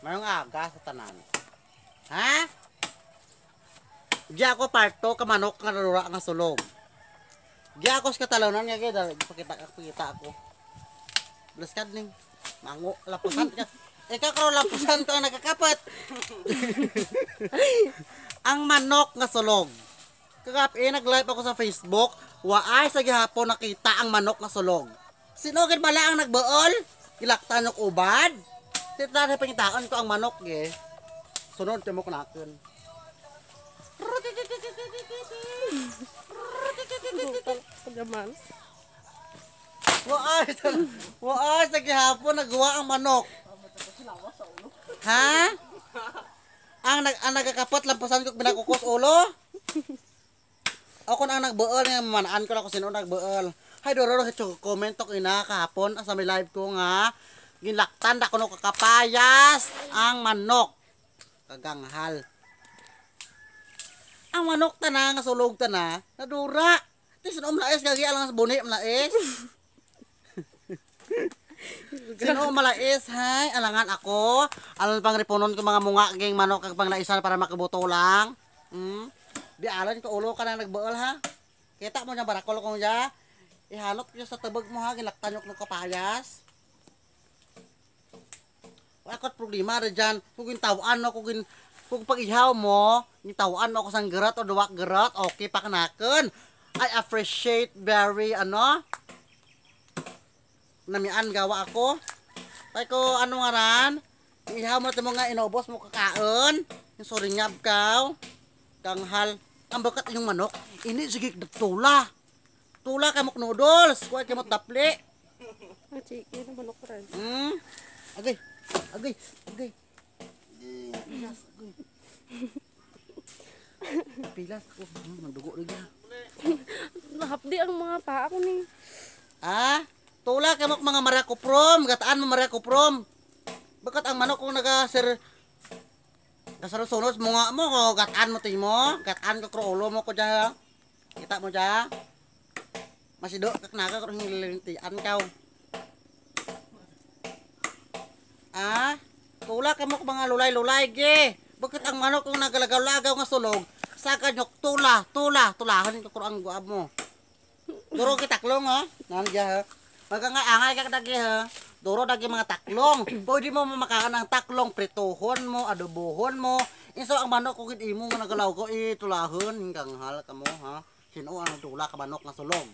Mayong aga sa tanan. Ha? Di ako parto ka manok nga lura nga sulog. Di ako sa katalonan nga kaya pakita ka pakita ako. Bless ka ning. Mango lapusan ka. Ikaw karon lapusan to ang ang manok nga sulog. Kagap eh nag-live ako sa Facebook, waay sa gihapon nakita ang manok nga sulog. Sino gid bala ang nagbuol? Ilaktan og ubad? Titara pangitaon ko ang manok ge. Eh. Sunod timo ko nakon. Pagaman. Waas, waas na gihapon nagawa ang manok. Ha? Ang, nag, ang nagkakapot lampasan ko binakukos ulo? Ako na ang nagbuol nga eh, manaan ko na ako sino nagbuol. Hay, dororo, comment ko ina kahapon ah, sa may live ko nga ginlaktan da kuno kakapayas ang manok kaganghal ang manok ta na nga sulog ta na nadura tis no malaes gagi alang sa buni malaes Sino malaes hay alangan ako alang pang riponon ko mga munga ging manok kag panglaisan para makabuto lang mm di alan ko ulo ka na nagbaol ha kita mo na barakol kong ya ihalot ko sa tubig mo ha gilaktan yo ko kapayas takot pug lima rejan pugin tawuan no kugin pug pagihaw mo ni tawuan mo ko sang gerat o dua gerat okay pakanaken I appreciate very ano namian gawa ako tay ko ano ngaran iha mo tamo nga inobos mo kakaon yung sorry nyab kang kanghal ang bakat yung manok ini sigig tula tula kamok noodles kuha kamok taple Ang ini manok rin. Hmm? Okay. Agoy, agoy. Pilas, agoy. Pilas Oh, Hmm, magdugo lagi ha. Hapdi ang mga paa ko ni. Ah? Tula kaya mo mga kuprom. Gataan mo kuprom. Bakit ang manok kong naga sir kasarusunos mo nga mo gataan mo tayo mo gataan ka krolo mo ko dyan kita mo dyan masido kaknaga kung tiyan kau Ha? Ah, Kula ka mo ko mga lulay-lulay, ge. Bakit ang manok kung nagalagaw-lagaw nga sulog, saka nyok tula, tula, tulahan ko ang guab mo. Duro kita klong, ha? Nandiya, ha? Magkangay-angay ka dagi, ha? Duro dagi mga taklong. Pwede mo mamakaan ng taklong, prituhon mo, adobohon mo. Iso ang manok kung imo nga nagalaw ko, itulahon. Eh, Hinggang hal ka mo, ha? Sino ang tula ka manok nga sulog?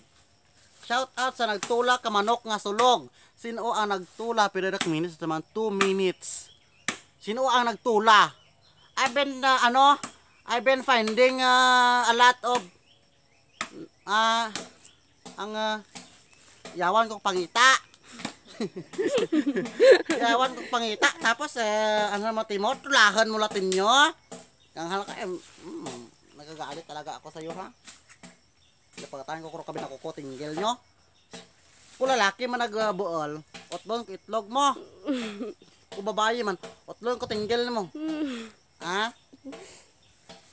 Shout out sa nagtula ka manok nga sulog. Sino ang nagtula pero dak minutes naman 2 minutes. Sino ang nagtula? I've been uh, ano? I've been finding uh, a lot of ah uh, ang uh, yawan ko pangita. yawan ko pangita tapos eh ano mo Timot, tulahan mo latin nyo. Ang halaka eh, mm, nagagalit talaga ako sa iyo ha. Napagatahan ko kuro kami na kuko, tinggil nyo. Kung lalaki man nagbuol, otlon ko itlog mo. Kung babae man, otlong ko tinggil mo. ha?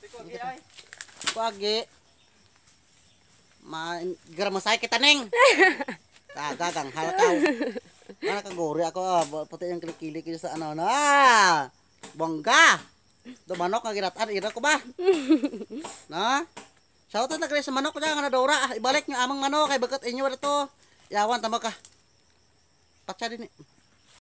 Kuagi ay. Kuagi. Ma, gara masay kita neng. Kagagang halakaw. Ano ka gori ako, ah, puti yung kilikili ko sa ano, ano, ah! Bongga! Dumanok nga ira ko ba? no? Shoutout na kayo manok dyan, nga Dora. Ah, ibalik nyo amang manok, kay bagat inyo na to. Yawan, tama ka. Patsa din eh.